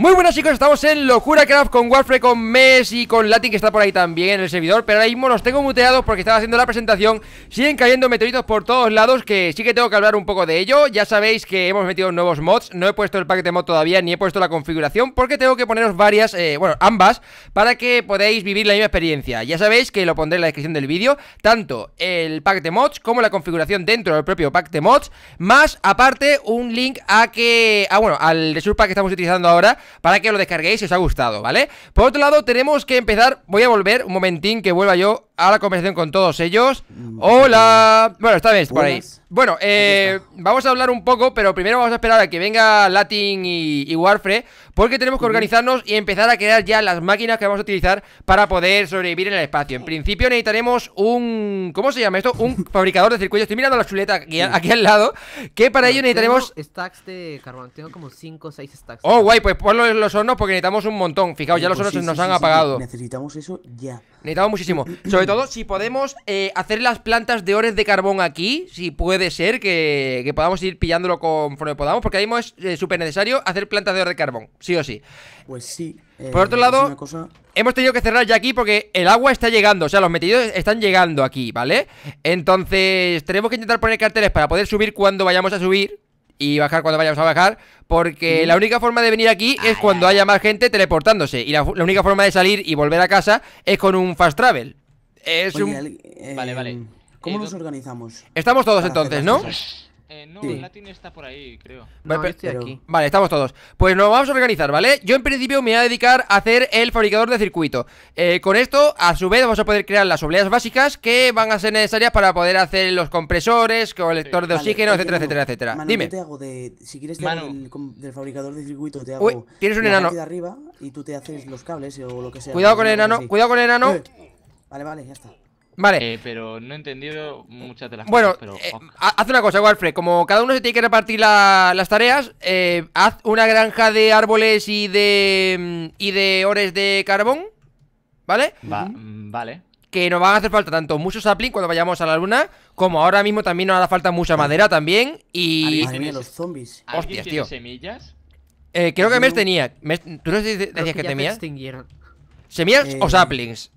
Muy buenas chicos, estamos en Locura Craft con Warframe, con Mes y con Latin que está por ahí también en el servidor Pero ahora mismo los tengo muteados porque estaba haciendo la presentación Siguen cayendo meteoritos por todos lados que sí que tengo que hablar un poco de ello Ya sabéis que hemos metido nuevos mods, no he puesto el paquete mod todavía ni he puesto la configuración Porque tengo que poneros varias, eh, bueno ambas, para que podáis vivir la misma experiencia Ya sabéis que lo pondré en la descripción del vídeo Tanto el pack de mods como la configuración dentro del propio pack de mods Más aparte un link a que, ah bueno, al de pack que estamos utilizando ahora para que lo descarguéis si os ha gustado, ¿vale? Por otro lado, tenemos que empezar, voy a volver un momentín que vuelva yo a la conversación con todos ellos. Mm. Hola. Bueno, esta vez por ahí. Bueno, eh, vamos a hablar un poco, pero primero vamos a esperar a que venga Latin y, y, porque tenemos que organizarnos y empezar a crear ya las máquinas que vamos a utilizar para poder sobrevivir en el espacio. En principio necesitaremos un... ¿Cómo se llama esto? Un fabricador de circuitos. Estoy mirando la chuleta aquí, al lado, que para ello necesitaremos... Stacks de carbón, tengo como 5 o 6 stacks. Oh, guay, pues ponlo en los hornos porque necesitamos un montón. Fijaos, ya los eh, pues hornos se nos han apagado. Necesitamos eso ya. Necesitamos muchísimo. Sobre todo si podemos eh, hacer las plantas de ores de carbón aquí, si puede ser que, podamos ir pillándolo conforme podamos, porque ahí mismo es eh, súper necesario hacer plantas de ores de carbón, sí o sí. Pues sí. Eh, Por otro lado, hemos tenido que cerrar ya aquí porque el agua está llegando, o sea, los metidos están llegando aquí, ¿vale? Entonces, tenemos que intentar poner carteles para poder subir cuando vayamos a subir, y bajar cuando vayamos a bajar, porque la única forma de venir aquí es cuando haya más gente teleportándose, y la, única forma de salir y volver a casa es con un fast travel. Es un... vale, vale. Em, ¿Cómo eh, nos organizamos? Estamos todos entonces, ¿no? Eh, no, el Latin está por ahí, creo. Vale, estamos todos. Pues nos vamos a organizar, ¿vale? Yo en principio me voy a dedicar a hacer el fabricador de circuito. Eh, con esto, a su vez, vamos a poder crear las obleas básicas que van a ser necesarias para poder hacer los compresores, colector de oxígeno, etcétera, etcétera, etcétera. Dime. te si quieres, del fabricador de circuito. Te hago tienes un enano. arriba y tú te haces los cables o lo que sea. Cuidado con el enano, cuidado con el enano. Eh. Vale, vale, ya está. Vale. Eh, pero no he entendido muchas de las bueno, cosas. Bueno, eh, haz una cosa, Walfred. Como cada uno se tiene que repartir las tareas, eh, haz una granja de árboles y de. Mm, y de ores de carbón. ¿Vale? Mm, vale. Que nos van a hacer falta tanto muchos saplings cuando vayamos a la luna, como ahora mismo también nos hará falta mucha madera también. Y. los zombies. tío. semillas? creo que Mesh Mes tenía. ¿Tú no decías que, que Semillas o saplings.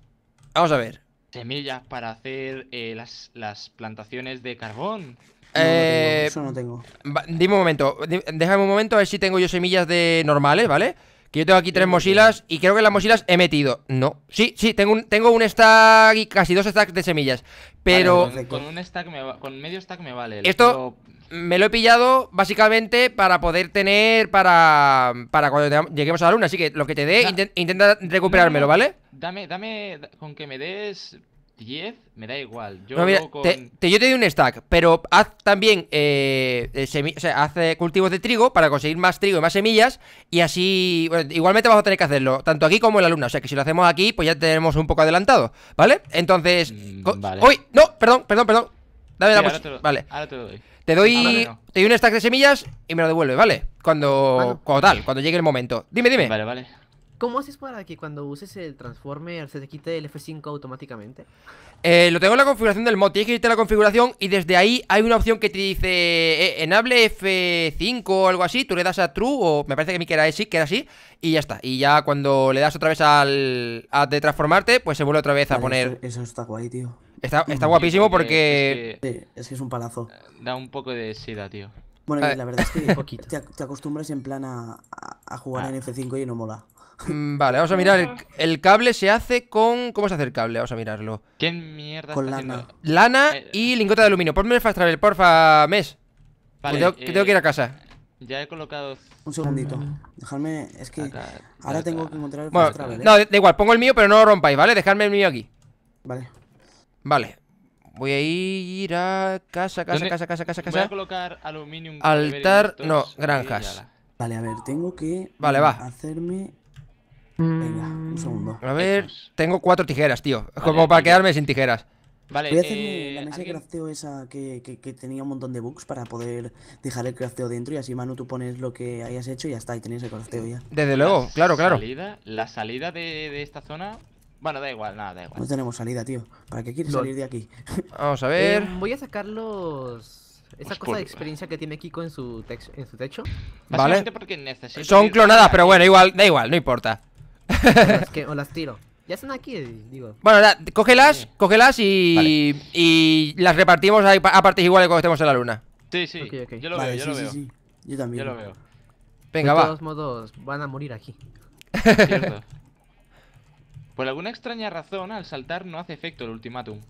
Vamos a ver semillas para hacer eh, las, las, plantaciones de carbón. Eh, eso no tengo. Dime un momento, déjame un momento a ver si tengo yo semillas de normales, ¿vale? Que yo tengo aquí tres mochilas y creo que las mochilas he metido. No. Sí, sí, tengo un, tengo un stack y casi dos stacks de semillas. Pero. con, un stack me con medio stack me vale. Esto me lo he pillado básicamente para poder tener para, para cuando lleguemos a la luna. Así que lo que te dé, intenta recuperármelo, ¿vale? Dame, dame, con que me des 10, me da igual. Yo, te, yo te doy un stack, pero haz también eh, eh cultivos de trigo para conseguir más trigo y más semillas. Y así, igualmente vas a tener que hacerlo, tanto aquí como en la luna. O sea que si lo hacemos aquí, pues ya tenemos un poco adelantado, ¿vale? Entonces. hoy mm, ¡Uy! No, perdón, perdón, perdón. Dame la Vale. Ahora te lo doy. Te doy, te doy un stack de semillas y me lo devuelve, ¿vale? Cuando, cuando tal, cuando llegue el momento. Dime, dime. Vale, vale. ¿Cómo haces para que cuando uses el Transformer se te quite el F5 automáticamente? Eh, lo tengo en la configuración del mod. Tienes que irte a la configuración y desde ahí hay una opción que te dice eh, enable F5 o algo así. Tú le das a true o me parece que a mí que era así, que así y ya está. Y ya cuando le das otra vez al de transformarte, pues se vuelve otra vez a poner. Eso, eso está guay, tío. Está, guapísimo porque... Es que, es un palazo. Eh, da un poco de seda, tío. Bueno, eh. la verdad es que Te, acostumbras en plan a, jugar ah. en F5 y no mola. Mm, vale, vamos a mirar. El, cable se hace con. ¿Cómo se hace el cable? Vamos a mirarlo. ¿Qué mierda? Con está lana. Lana eh, y lingota de aluminio. Ponme el fast travel, porfa, mes. Vale. tengo, que ir a casa. Ya he colocado. Un segundito. Mm. Dejadme. Es que. ahora tengo que encontrar el bueno, fast travel. No, da igual, pongo el mío, pero no lo rompáis, ¿vale? Dejadme el mío aquí. Vale. Vale. Voy a ir a casa, casa, casa, casa, casa, casa. Voy a colocar aluminio Altar, no, granjas. Vale, a ver, tengo que vale, va. hacerme... Venga, un segundo. A ver, tengo cuatro tijeras, tío. Como para quedarme sin tijeras. Vale, Voy a hacer eh, la mesa de crafteo esa que, tenía un montón de bugs para poder dejar el crafteo dentro y así, Manu, tú pones lo que hayas hecho y ya está, y tenéis el crafteo ya. Desde luego, claro, claro. la salida de, de esta zona bueno, da igual, nada, da igual. No tenemos salida, tío. ¿Para qué quieres salir de aquí? Vamos a ver. Eh, voy a sacar los. Esa cosa de experiencia que tiene Kiko en su, en su techo. Vale. Son clonadas, pero bueno, igual, da igual, no importa. Las que, o las tiro. Ya están aquí, digo. Bueno, cógelas, cógelas y, y las repartimos a, a, partes iguales cuando estemos en la luna. Sí, sí. Yo lo veo, yo lo veo. Yo también. lo veo. Venga, va. De todos modos, van a morir aquí. Cierto. Por alguna extraña razón, al saltar no hace efecto el ultimátum.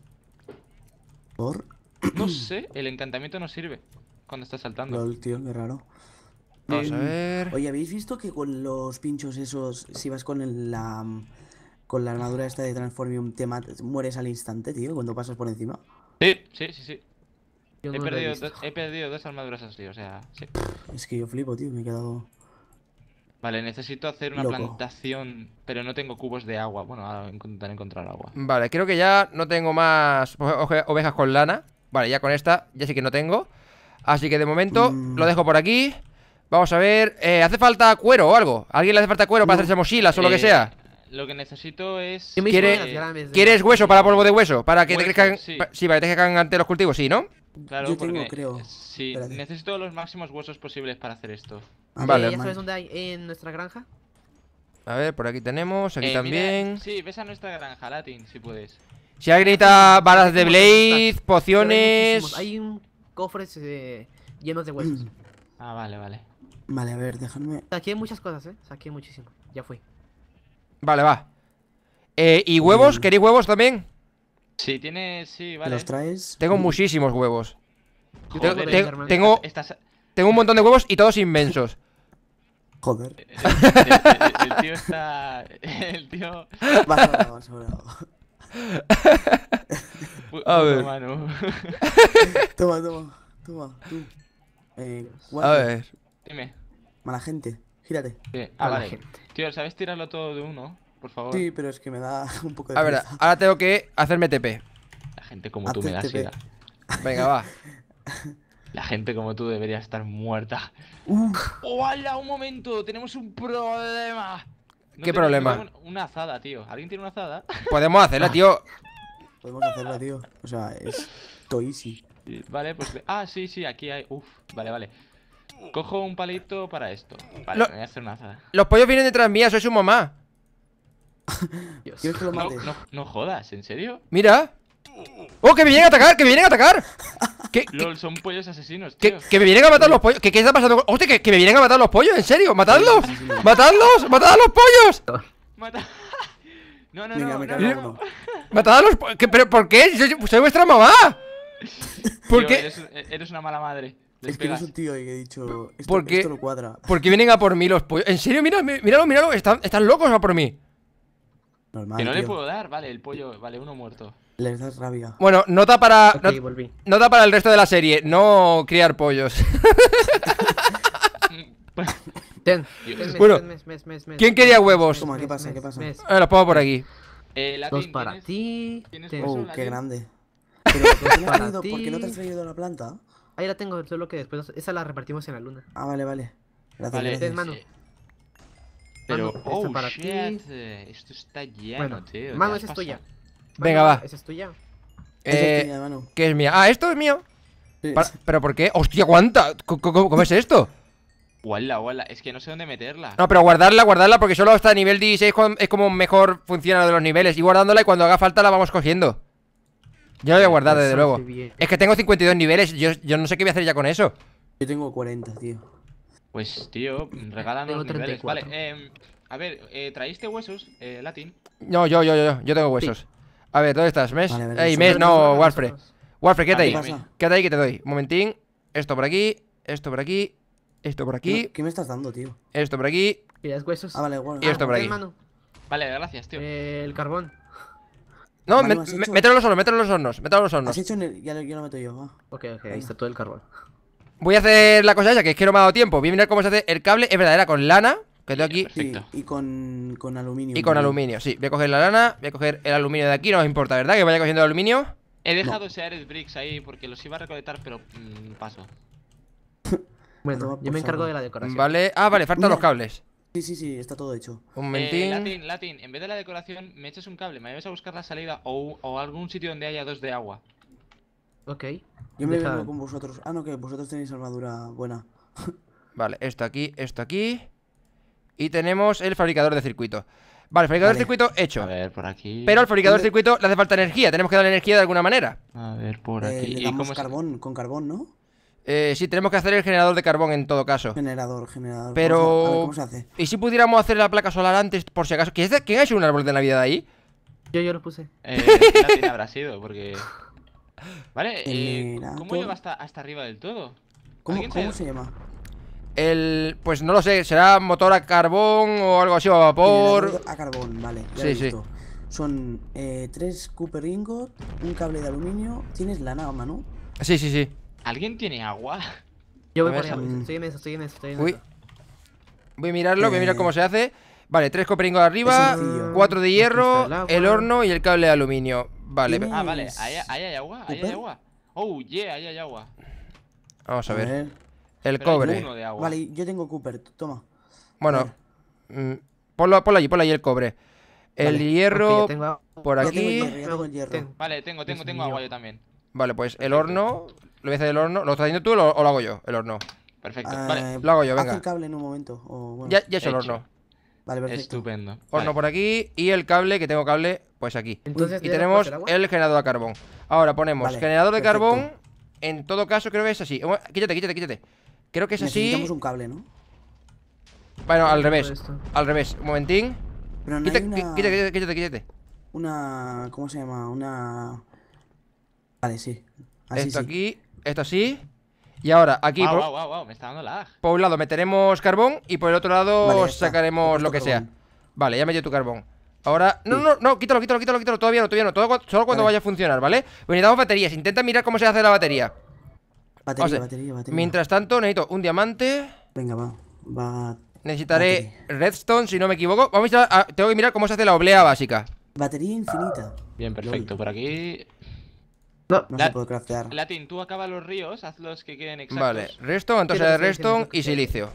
¿Por? No sé, el encantamiento no sirve cuando estás saltando. No, tío, qué raro. Vamos a em, ver. Oye, ¿habéis visto que con los pinchos esos, si vas con la con la armadura esta de Transformium, te mueres al instante, tío, cuando pasas por encima? Sí, sí, sí, sí. He, perdido perdido dos armaduras así, o sea, sí. Es que yo flipo, tío, me he quedado. Vale, necesito hacer una plantación, pero no tengo cubos de agua. Bueno, ahora intentar encontrar agua. Vale, creo que ya no tengo más ovejas con lana. Vale, ya con esta, ya sí que no tengo. Así que de momento lo dejo por aquí. Vamos a ver. Eh, ¿Hace falta cuero o algo? ¿Alguien le hace falta cuero para hacerse mochilas o lo que eh, sea? Lo que necesito es. ¿Quieres, hueso para polvo de hueso? Para que te crezcan. Sí. para que te ante los cultivos, sí, ¿no? Claro, yo creo. Sí, necesito los máximos huesos posibles para hacer esto. ¿Ya sabes dónde hay en nuestra granja? A ver, por aquí tenemos, aquí eh, también. sí, ves a nuestra granja, Latin, si puedes. Si hay grita balas de Blaze, pociones. Hay, un cofres eh, llenos de huesos. Ah, vale, vale. Vale, a ver, déjame. hay muchas cosas, eh. Saqué muchísimo. Ya fui. Vale, va. Eh, ¿Y huevos? Mm. ¿Queréis huevos también? Sí, tiene. Sí, vale. ¿Los traes? Tengo muchísimos huevos. tengo, tengo, ah, tengo, un montón de huevos y todos inmensos. Joder. Eh, eh, eh, el, tío está... el tío está. El tío. Basurado, A ver. toma, toma, toma, tú. A ver. Dime. Mala gente, gírate. Ah, gente. Tío, ¿sabes tirarlo todo de uno? por favor. Sí, pero es que me da un poco de. A ver, ahora tengo que hacerme TP. La gente como tú me da sida. Venga, va. La gente como tú debería estar muerta. ¡Uf! ¡Hola! Un momento, tenemos un problema. ¿Qué problema? una azada, tío. ¿Alguien tiene una azada? Podemos hacerla, tío. Podemos hacerla, tío. O sea, es Toy easy. Vale, pues. Ah, sí, sí, aquí hay. Uf, vale, vale. Cojo un palito para esto. Vale, voy a hacer una azada. Los pollos vienen detrás mía, soy su mamá. Dios. No, jodas, ¿en serio? ¡Mira! ¡Oh, que me vienen a atacar! ¡Que me vienen a atacar! ¿Qué, son pollos asesinos, Que, me vienen a matar los pollos. ¿Qué, qué está pasando? ¡Hostia, que, que, me vienen a matar los pollos! ¿En serio? ¡Matadlos! ¡Matadlos! ¡Matad a los pollos! Mata... No, no, no, no, ¡Matad a los pollos! ¿Pero por qué? ¡Soy, vuestra mamá! ¿Por qué? E-, eres, una mala madre. Es que eres un tío y he dicho. Esto, ¿Por qué? cuadra. ¿Por qué vienen a por mí los pollos? ¿En serio? Míralo, míralo, míralo. Están, están locos a por mí que no le puedo dar, vale, el pollo, vale, uno muerto. Les das rabia. Bueno, nota para. nota para el resto de la serie, no criar pollos. bueno, ¿quién quería huevos? Toma, ¿qué pasa? ¿Qué pasa? los pongo por aquí. Eh, Dos para ti. Oh, qué grande. ¿por qué no te has traído la planta? Ahí la tengo, solo que después esa la repartimos en la luna. Ah, vale, vale. Gracias. Vale, Mano. Eh, pero, oh, para Esto está lleno, Mano, esa es tuya. Venga, va. Esa es eh, tuya. Eh, ¿Qué es mía? Ah, esto es mío. ¿Pero por qué? ¡Hostia, aguanta! ¿Cómo, es esto? Guarda, guarda, es que no sé dónde meterla. No, pero guardarla, guardarla, porque solo hasta nivel 16 es como mejor funciona de los niveles. Y guardándola y cuando haga falta la vamos cogiendo. Yo la voy a guardar, pues desde luego. Es que tengo 52 niveles, yo, yo no sé qué voy a hacer ya con eso. Yo tengo 40, tío. Pues, tío, regálanos niveles Vale, eh, a ver, eh, ¿traíste huesos, eh, Latin? No, yo, yo, yo, yo tengo huesos. A ver, ¿dónde estás? ¿Mes? Ey, Mes, no, Warfre. Warfre, quédate ahí. Quédate ahí que te doy. Un momentín. Esto por aquí, esto por aquí, esto por aquí. ¿Qué, me estás dando, tío? Esto por aquí. Y huesos. Ah, vale, Y esto por aquí. Vale, gracias, tío. Eh, el carbón. No, mételo los hornos, mételo los hornos, mételo los hornos. Has hecho ya, lo, ya, meto yo, va. Ok, ok, ahí está todo el carbón. Voy a hacer la cosa ya, que es que no me ha dado tiempo. Voy a mirar cómo se hace el cable. Es verdad, era con lana, que tengo aquí. y con, con, aluminio. Y con aluminio, sí. Voy a coger la lana, voy a coger el aluminio de aquí, no nos importa, ¿verdad? Que vaya cogiendo el aluminio. He dejado ese Ares bricks ahí porque los iba a recolectar, pero mm, paso. bueno, yo me encargo de la decoración. Vale, ah, vale, faltan los cables. Sí, sí, sí, está todo hecho. Un momentín. Eh, Latin, Latin, en vez de la decoración, me echas un cable, me vayas a buscar la salida o, o algún sitio donde haya dos de agua. Ok. Yo me vengo con vosotros. Ah, no, que vosotros tenéis armadura buena. vale, esto aquí, esto aquí. Y tenemos el fabricador de circuito. Vale, fabricador de circuito hecho. A ver, por aquí. Pero al fabricador de circuito le hace falta energía. Tenemos que darle energía de alguna manera. A ver, por eh, aquí. Le carbón, con carbón, ¿no? Eh, sí, tenemos que hacer el generador de carbón en todo caso. Generador, generador. Pero. ¿Cómo se hace? ¿Y si pudiéramos hacer la placa solar antes, por si acaso? ¿Quién ha hecho un árbol de Navidad ahí? Yo, yo lo puse. Eh, habrá sido, porque. Vale, eh, ¿cómo lleva hasta, arriba del todo? ¿Cómo, se llama? El, pues no lo sé, será motor a carbón o algo así, o a vapor. A carbón, vale. Son eh, tres Cooper un cable de aluminio. Tienes lana a mano. Sí, sí, sí. ¿Alguien tiene agua? Yo voy a por allá, estoy en estoy en estoy Voy, a mirarlo, voy a mirar eh, cómo se hace. Vale, tres cooperingos arriba, cuatro de hierro, el horno y el cable de aluminio. Vale, Ah, vale, ahí, hay agua, ahí hay agua. Oh, yeah, ahí hay agua. Vamos a, ver. El cobre. Vale, yo tengo Cooper, toma. Bueno, mm, ponlo, ponlo, allí, ponlo allí el cobre. El hierro por aquí. Vale, tengo, tengo, tengo agua yo también. Vale, pues el horno. Lo voy a hacer el horno. ¿Lo estás haciendo tú o lo, hago yo? El horno. Perfecto. vale. Ah, lo hago yo, venga. el cable en un momento. ya, ya he hecho el horno. Vale, perfecto. Estupendo. Horno por aquí y el cable, que tengo cable, pues aquí. y tenemos el generador de carbón. Ahora ponemos generador de carbón. En todo caso, creo que es así. Quítate, quítate, quítate. Creo que es Necesitamos así. un cable, ¿no? Bueno, al revés. Al revés. Un momentín. quítate, quítate, quítate, Una. ¿Cómo se llama? Una. Vale, sí. esto aquí, esto así. Y ahora, aquí. Wow, por... wow, wow, me está dando lag. Por un lado meteremos carbón y por el otro lado sacaremos lo que sea. Vale, ya me dio tu carbón. Ahora, no, no, no, quítalo, quítalo, quítalo, quítalo, todavía no, todavía no, todo, solo cuando vaya a funcionar, ¿vale? Pues necesitamos baterías, intenta mirar cómo se hace la batería. Batería, batería, batería. Mientras tanto, necesito un diamante. Venga, va. va Necesitaré redstone, si no me equivoco. Vamos a, a, tengo que mirar cómo se hace la oblea básica. Batería infinita. Bien, perfecto. Por aquí no, se puede craftear. Latin, tú acaba los ríos, haz los que quieren exactos. Vale, redstone, entonces de redstone y silicio.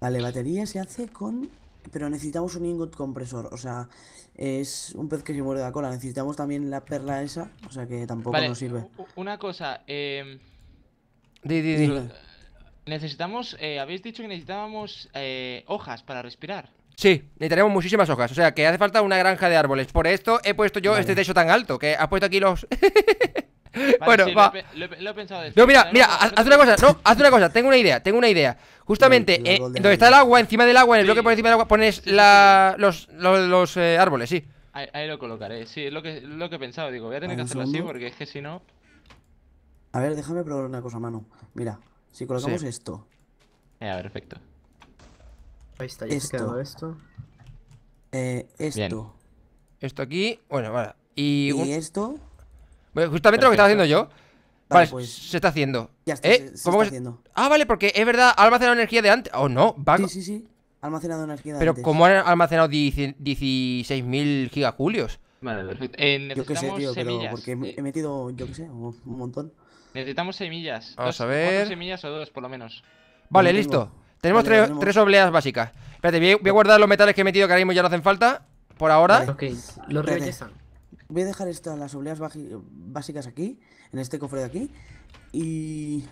Vale, batería se hace con... Pero necesitamos un ingot compresor, o sea, es un pez que se muerde la cola. Necesitamos también la perla esa, o sea que tampoco nos sirve. una cosa, eh, Di, necesitamos, eh, habéis dicho que necesitábamos eh, hojas para respirar. Sí, necesitaremos muchísimas hojas. O sea, que hace falta una granja de árboles. Por esto he puesto yo este techo tan alto, que has puesto aquí los... bueno, va. Lo he, pensado No, mira, mira, haz, una cosa, no, haz una cosa, tengo una idea, tengo una idea. Justamente, eh, donde está el agua, encima del agua, en el bloque por encima del agua, pones la, los, los, eh, árboles, sí. Ahí, lo colocaré, sí, es lo que, lo que he pensado, digo, voy a tener que hacerlo así porque es que si no... A ver, déjame probar una cosa, mano. Mira, si colocamos esto... Mira, eh, perfecto. Ahí está, ya esto. esto. Eh, esto. Esto aquí. Bueno, vale. Y, esto. Bueno, justamente lo que estaba haciendo yo. Vale, pues, se está haciendo. está eh, Ah, vale, porque es verdad, ha almacenado energía de antes. Oh, no, va. Sí, sí, sí. almacenado energía de antes. Pero como han almacenado 16.000 gigajulios. Vale, perfecto. Eh, necesitamos yo semillas. porque he eh, metido, yo que sé, un montón. Necesitamos semillas. Vamos a ver. semillas o dos, por lo menos. Vale, listo. Tenemos tres, obleas básicas. Espérate, voy, a guardar los metales que he metido que ahora mismo ya no hacen falta. Por ahora. ok, los Voy a dejar estas, las obleas básicas aquí, en este cofre de aquí. Y.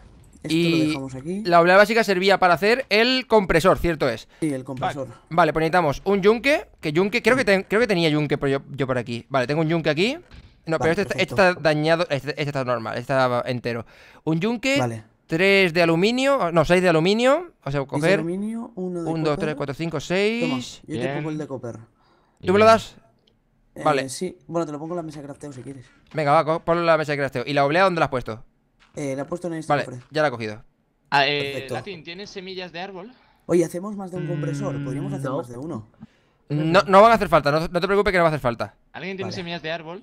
Esto y lo dejamos aquí. La oblea básica servía para hacer el compresor, cierto es. Sí, el compresor. Vale, pues necesitamos un yunque. Que yunque, creo que, creo que tenía yunque yo, por aquí. Vale, tengo un yunque aquí. No, pero este, este está, dañado. Este, este, está normal, este está entero. Un yunque. Vale. 3 de aluminio, ah, no, 6 de aluminio. O sea, coger. 1, 2, 3, 4, 5, 6. Yo te pongo el de copper. ¿Tú me lo das? Eh, vale. Sí, bueno, te lo pongo en la mesa de crafteo si quieres. Venga, va, ponlo en la mesa de crafteo. ¿Y la oblea dónde la has puesto? Eh, la he puesto en el Vale, ya la he cogido. Ah, eh, Perfecto. Latin, ¿tienes semillas de árbol? Oye, hacemos más de un compresor. Mm, Podríamos hacer más de uno. No, no van a hacer falta, no, te preocupes que no va a hacer falta. ¿Alguien tiene semillas de árbol?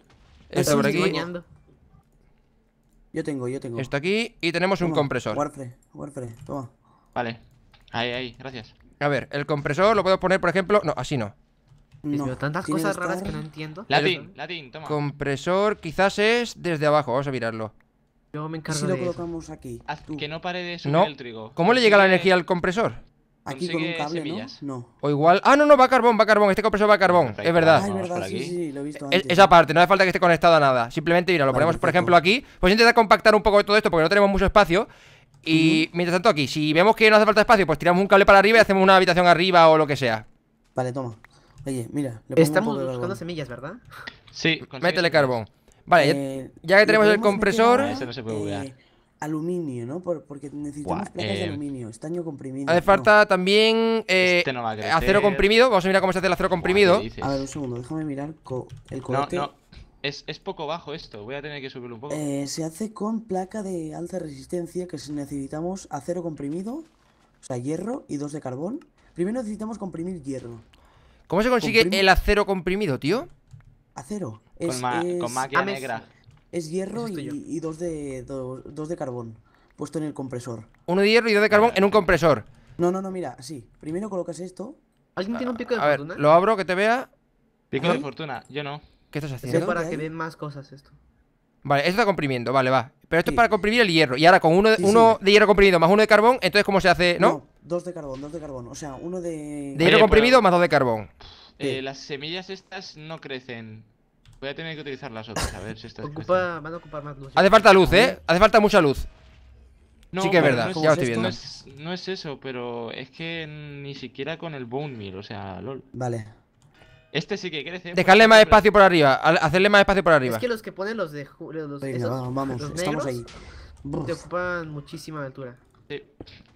Esto por aquí. Yo tengo, yo tengo. Esto aquí y tenemos un compresor. Warframe, toma. Vale. Ahí, ahí, gracias. A ver, el compresor lo puedo poner, por ejemplo. No, así no. no tantas cosas raras que no entiendo. Latín, latín, toma. Compresor quizás es desde abajo, vamos a mirarlo. Yo me encargo si lo colocamos aquí. que no pare de subir no. el trigo. ¿Cómo le llega la energía al compresor? Aquí con un cable, ¿no? O igual. Ah, no, no, va carbón, va carbón. Este compresor va carbón. es verdad. Ah, es verdad, sí, sí, lo he visto esa parte, no hace falta que esté conectado a nada. Simplemente, mira, lo ponemos, por ejemplo, aquí. Pues intentar compactar un poco de todo esto porque no tenemos mucho espacio. Y mientras tanto, aquí, si vemos que no hace falta espacio, pues tiramos un cable para arriba y hacemos una habitación arriba o lo que sea. Vale, toma. Oye, mira. Estamos un buscando semillas, ¿verdad? Sí, métele carbón. Vale, eh, ya que tenemos el compresor. Ese no se puede aluminio, ¿no? porque necesitamos placas de eh, aluminio, estaño comprimido. Hace falta también eh, este acero comprimido. Vamos a mirar cómo se hace el acero comprimido. a ver, un segundo, déjame mirar el color. No, es, es, poco bajo esto, voy a tener que subirlo un poco. Eh, se hace con placa de alta resistencia que necesitamos acero comprimido, o sea, hierro y dos de carbón. Primero necesitamos comprimir hierro. ¿Cómo se consigue el acero comprimido, tío? Acero. con, con ah, negra. Es hierro y, dos, de, dos, de carbón, puesto en el compresor. Uno de hierro y dos de carbón en un compresor. No, no, no, mira, sí. Primero colocas esto. ¿Alguien tiene un pico de a Ver, lo abro, que te vea. Pico de fortuna, yo no. ¿Qué estás haciendo? Es para que, más cosas esto. Vale, esto está comprimiendo, vale, va. Pero esto es para comprimir el hierro. Y ahora con uno, de, hierro comprimido más uno de carbón, entonces ¿cómo se hace? ¿No? dos de carbón, dos de carbón. O sea, uno de. De hierro comprimido más dos de carbón. Eh, las semillas estas no crecen. Voy a tener que utilizar las otras, a ver si estas. van a más luz. Hace falta luz, eh. Hace falta mucha luz. No, sí que es verdad, no es, ya lo estoy viendo. No es, eso, pero es que ni siquiera con el bone meal, o sea, lol. Vale. Este sí que crece. Dejarle más espacio por arriba, hacerle más espacio por arriba. Es que los que ponen los de. Los, vamos, vamos estamos ahí. Te ocupan muchísima altura. Sí.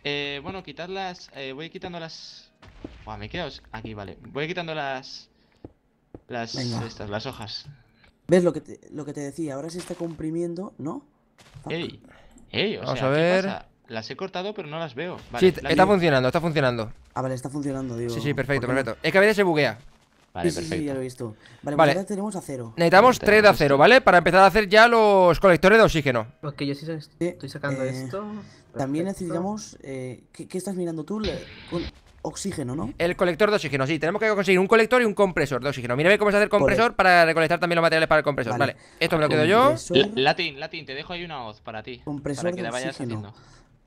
Eh, bueno, quitarlas. Eh, voy quitando las. Buah, me he quedado aquí, vale. Voy quitando las las, estas, las hojas. ¿Ves lo que, te, lo que te decía? Ahora se está comprimiendo, ¿no? Ey, ey, Vamos a ver. Las he cortado, pero no las veo. sí, está funcionando, está funcionando. Ah, vale, está funcionando, digo. Sí, sí, perfecto, perfecto. Es que a veces se buguea. Vale, Sí, sí, ya lo he visto. Vale, Vale. tenemos a Necesitamos tres de acero, este. ¿vale? Para empezar a hacer ya los colectores de oxígeno. Pues que yo sí estoy sacando eh, esto. También necesitamos... Eh, ¿qué, estás mirando tú? con- oxígeno, ¿no? El colector de oxígeno, sí. Tenemos que conseguir un colector y un compresor de oxígeno. Mira, cómo se hace el compresor para recolectar también los materiales para el compresor. Vale, esto me lo ah, quedo yo. Latín, Latín, te dejo ahí una hoz para ti. Compresor para que la vayas oxígeno.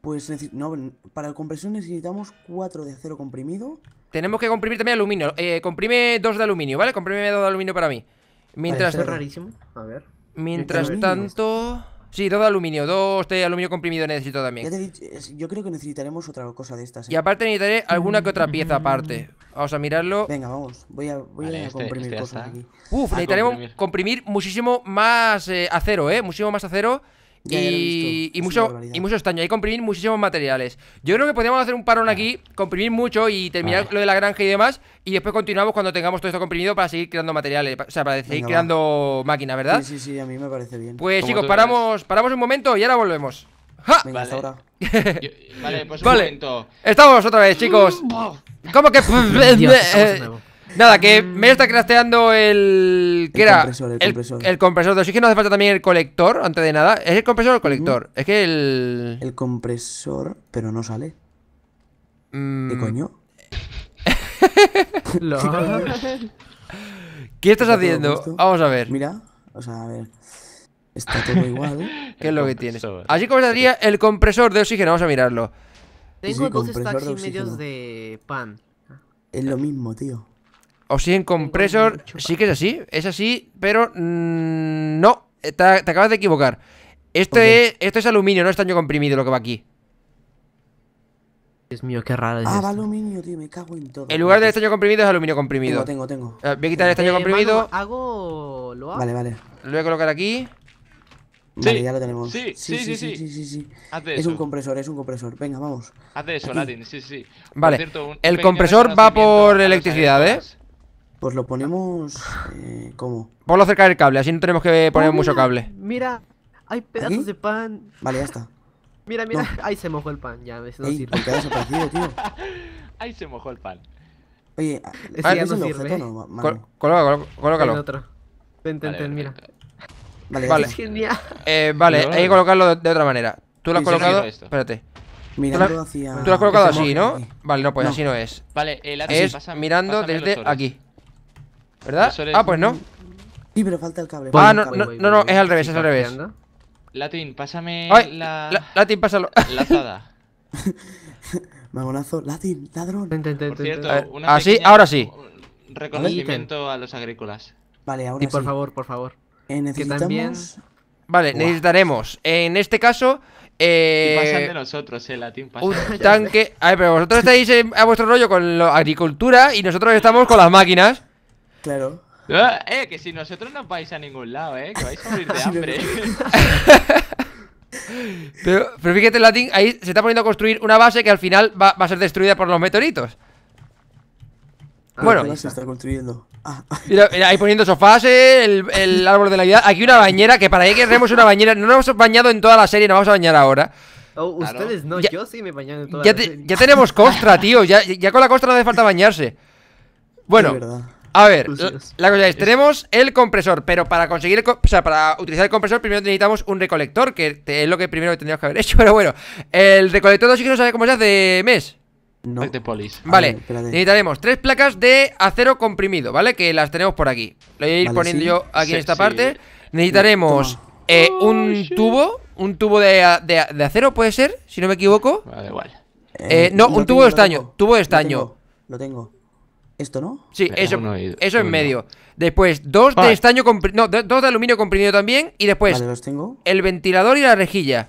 Pues no, para el compresor necesitamos cuatro de acero comprimido. Tenemos que comprimir también aluminio. Eh, comprime dos de aluminio, ¿vale? Comprime dos de aluminio para mí. Mientras. esto es rarísimo. A ver. Mientras tanto. Sí, todo aluminio, dos de aluminio comprimido necesito también. yo creo que necesitaremos otra cosa de estas. ¿eh? Y aparte necesitaré alguna que otra pieza aparte. Vamos a mirarlo. Venga, vamos. Voy a, voy este, comprimir este cosas aquí. Uf, necesitaremos comprimir. muchísimo más eh, acero, ¿eh? Muchísimo más acero y, mucho, y Hay que comprimir muchísimos materiales. Yo creo que podríamos hacer un parón aquí, comprimir mucho y terminar lo de la granja y demás. Y después continuamos cuando tengamos todo esto comprimido para seguir creando materiales. O sea, para seguir creando máquinas, ¿verdad? Sí, sí, sí, a mí me parece bien. Pues chicos, paramos, paramos un momento y ahora volvemos. vale. pues Estamos otra vez, chicos. Mm, ¿Cómo que.? Dios, Nada, que mm. me está crasteando el. ¿Qué el era? Compresor, el, compresor. el compresor de oxígeno. Hace falta también el colector, antes de nada. ¿Es el compresor o el mm. colector? Es que el. El compresor, pero no sale. Mm. ¿Qué coño? ¿Qué estás haciendo? Vamos a ver. Mira, o sea, a ver. Está todo igual. ¿Qué es lo que tienes? Así como estaría el compresor de oxígeno. Vamos a mirarlo. Tengo dos stacks y medios de pan. Es lo mismo, tío. O en compresor, sí que es así, es así, pero mm, no, eh, te, acabas de equivocar. Esto es, esto es aluminio, no estaño comprimido lo que va aquí. Dios mío, qué raro es Ah, va aluminio, tío, me cago en todo. En lugar de estaño comprimido es aluminio comprimido. Tengo, tengo, tengo. Eh, voy a quitar el estaño eh, comprimido. hago... ¿Lo hago? Vale, vale. Lo voy a colocar aquí. Vale, ya lo tenemos. Sí, sí, sí, sí. es un compresor, es un compresor. Venga, vamos. Haz eso, sí, sí. Vale, el compresor va por electricidad, ¿eh? Pues lo ponemos. Eh, ¿Cómo? Ponlo cerca del cable, así no tenemos que oh, poner mucho cable. Mira, hay pedazos de pan. Vale, ya está. Mira, mira, ahí se mojó el pan, ya, eso no Ey, sirve. tío. ahí se mojó el pan. Oye, sí, que ya no sirve. no, colócalo, colócalo. vale, mira. Vale, vale. Eh, vale, hay que colocarlo de, otra manera. Tú lo has colocado. Espérate. Mirando hacia. Tú lo has colocado así, ¿no? Vale, no, pues así no es. Vale, el es mirando desde aquí. ¿Verdad? Ah, pues no. Sí, pero falta el cable. Ah, no, no, no, es al revés, es al revés. Latin, pásame la... la... Latin, pásalo. Lazada. Magonazo, Latin, ladrón. Por cierto, una Así, ah, ahora sí. Reconocimiento a los agrícolas. Vale, ahora sí. Y por favor, por favor. Eh, necesitamos... Vale, necesitaremos, en este caso... Eh, y de nosotros, eh, Latin, pasan Un tanque... A ver, pero vosotros estáis a vuestro rollo con la agricultura y nosotros estamos con las máquinas. Claro. Ah, eh, que si nosotros no vais a ningún lado, eh, que vais a morir de hambre. pero, fíjate, Latin, ahí se está poniendo a construir una base que al final va, a ser destruida por los meteoritos. Ah, bueno, se está construyendo. Ah. ahí poniendo sofás, el, árbol de la vida, Aquí una bañera, que para ahí queremos una bañera. No nos hemos bañado en toda la serie, no vamos a bañar ahora. Oh, ustedes no, yo sí me he en toda la serie. Ya tenemos costra, tío. Ya, ya con la costra no hace falta bañarse. Bueno, a ver, pues la, cosa es, tenemos el compresor, pero para conseguir, el, o sea, para utilizar el compresor primero necesitamos un recolector, que es lo que primero tendríamos que haber hecho, pero bueno, el recolector que no sabe cómo se hace, Mes. No. Polis. Vale, ah, necesitaremos tres placas de acero comprimido, ¿vale? Que las tenemos por aquí. Lo voy a ir poniendo yo aquí en esta parte. Necesitaremos eh, oh, un tubo, un tubo de, acero, ¿puede ser? Si no me equivoco. Vale, igual. Eh, eh, no, un tubo de estaño, tubo de estaño. Lo tengo. Esto, ¿no? Sí, eso, eso en medio. Después, dos de estaño No, dos de aluminio comprimido también. Y después, los tengo. el ventilador y la rejilla.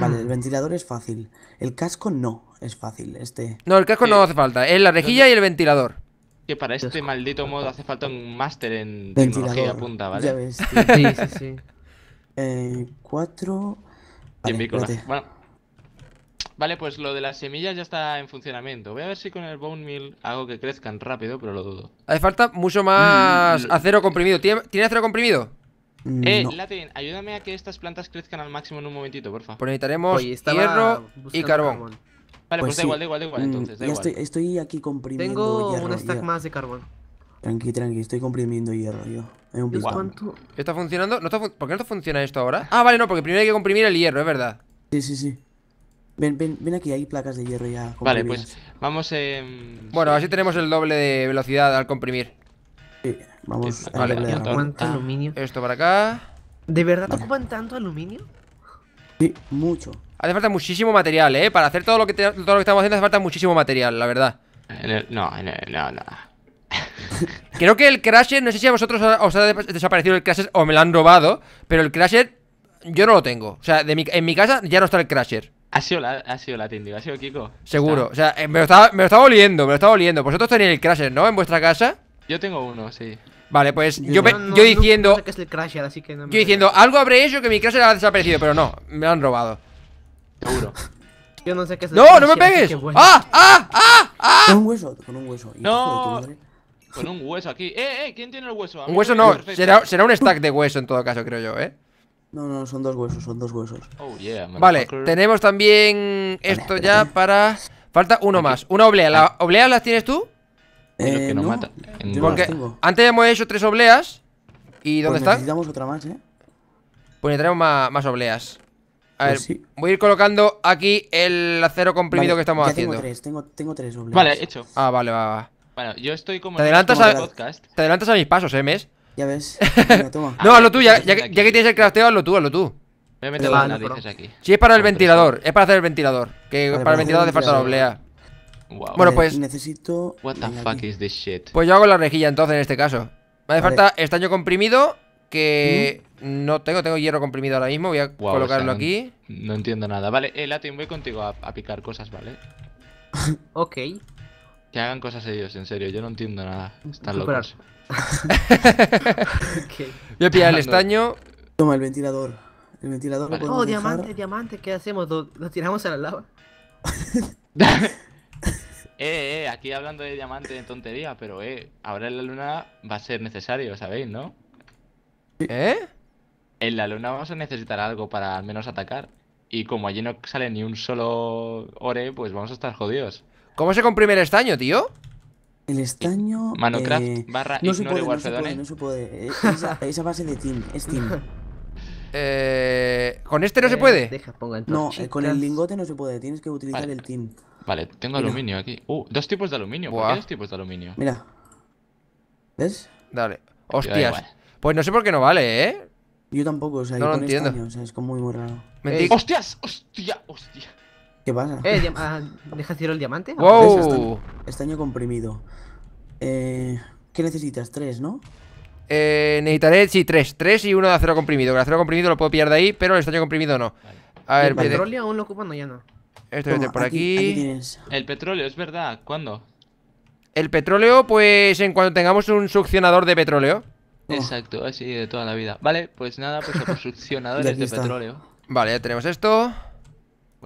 Vale, el ventilador es fácil. El casco no es fácil. Este. No, el casco no eh, hace falta. Es la rejilla y el ventilador. Que para este maldito modo hace falta un máster en tecnología punta, ¿vale? sí, sí, sí. Eh, cuatro. bueno, Vale, pues lo de las semillas ya está en funcionamiento. Voy a ver si con el bone meal hago que crezcan rápido, pero lo dudo. Hace falta mucho más mm, acero comprimido. ¿Tiene, acero comprimido? Mm, eh, Latin, ayúdame a que estas plantas crezcan al máximo en un momentito, porfa. Pues necesitaremos hierro y carbón. Vale, pues, pues da igual, da igual, mm, da igual, entonces, Estoy, aquí comprimiendo Tengo un stack más de carbón. Tranqui, tranqui, estoy comprimiendo hierro yo. ¿Cuánto? ¿Está funcionando? ¿No está ¿Por qué no funciona esto ahora? Ah, vale, no, porque primero hay que comprimir el hierro, es verdad. Sí, sí, sí. Ven, ven, ven aquí, hay placas de hierro ya. Vale, pues vamos. Bueno, así tenemos el doble de velocidad al comprimir. Sí, vamos. vale, ah. aluminio? Esto para acá. ¿De verdad ocupan tanto aluminio? Sí, mucho. Hace falta muchísimo material, ¿eh? Para hacer todo lo que, lo estamos haciendo hace falta muchísimo material, la verdad. no, no, no. Creo que el Crasher, no sé si a vosotros os ha desaparecido el Crasher o me lo han robado, pero el Crasher yo no lo tengo. O sea, de en mi casa ya no está el Crasher. Ha sido, la, ha sido digo, ha sido Kiko. Seguro, o sea, eh, me, lo estaba, me oliendo, me lo estaba oliendo. Vosotros tenéis el Crasher, ¿no? En vuestra casa. Yo tengo uno, sí. Vale, pues yo, yo diciendo. No sé que es el crasher, así que yo diciendo, algo habré hecho que mi crasher haya desaparecido, pero no, me lo han robado. Seguro. yo no sé qué es el ¡No, no me pegues! ¡Ah! ¡Ah! ¡Ah! ¡Ah! Con un hueso, con un hueso. ¡No! Con un hueso aquí. ¡Eh, eh! ¿Quién tiene el hueso? un hueso no, será, será un stack de hueso en todo caso, creo yo, ¿eh? No, no, son dos huesos, son dos huesos. Oh, vale, tenemos también esto ya para... Falta uno más. Una oblea. la obleas las tienes tú? Eh, Porque tengo. antes hemos hecho tres obleas. ¿Y pues dónde pues están? Necesitamos otra más, ¿eh? Pues necesitamos más, obleas. A pues ver, voy a ir colocando aquí el acero comprimido que estamos haciendo. Tengo tres, tengo, tres obleas. Vale, hecho. Ah, vale, va, va. Bueno, yo estoy como. adelantas, podcast. te adelantas a mis pasos, eh, Mes. Ya ves. Ah, no, hazlo tú, ya, ya, que tienes el crafteo, hazlo tú, hazlo tú. Voy a meter las narices aquí. Sí, es para el ventilador, es para hacer el ventilador. Que para, el pues ventilador hace falta la Bueno, pues. Necesito. What the fuck is this shit? Pues yo hago la rejilla entonces en este caso. Me hace falta estaño comprimido. Que ¿Mm? no tengo, tengo hierro comprimido ahora mismo. Voy a colocarlo aquí. No entiendo nada. Vale, eh, Latin, voy contigo a, a picar cosas, ¿vale? ok. Que hagan cosas ellos, en serio. Yo no entiendo nada. está locos okay. Voy a pillar el estaño. Toma el ventilador. El ventilador Oh, diamante, diamante. ¿Qué hacemos? ¿Lo, tiramos a la lava? Eh, eh, eh, aquí hablando de diamante de tontería, pero eh, ahora en la luna va a ser necesario, ¿sabéis, no? ¿Eh? En la luna vamos a necesitar algo para al menos atacar. Y como allí no sale ni un solo ore, pues vamos a estar jodidos. ¿Cómo se comprime el estaño, tío? El estaño. Manocraft eh, barra no se puede, no se puede, no se puede. Esa, base de Team, es Team. Eh, ¿Con este no se eh, puede? Deja, no, eh, con el lingote no se puede, tienes que utilizar el tin. Vale, tengo aluminio aquí. Uh, dos tipos de aluminio. ¿Por qué dos tipos de aluminio? Mira. ¿Ves? Dale. Hostias. Pues no sé por qué no vale, ¿eh? Yo tampoco, o sea, no lo entiendo. Estaño, o sea, es como muy, muy raro. ¡Hostias! ¡Hostia! ¡Hostia! ¿Qué pasa? Eh, ah, ¿deja ¿Deja el diamante? Ah, pues, ¡Wow! Estaño este comprimido. Eh, ¿Qué necesitas? Tres, ¿no? Eh, necesitaré, sí, tres. Tres y uno de acero comprimido. El acero comprimido lo puedo pillar de ahí, pero el estaño comprimido no. A ver, ¿El petróleo aún lo ocupan No, ya no? Esto Toma, por aquí. el petróleo, es verdad. ¿Cuándo? El petróleo, pues en cuanto tengamos un succionador de petróleo. Exacto, así de toda la vida. Vale, pues nada, pues succionadores de petróleo. Vale, ya tenemos esto.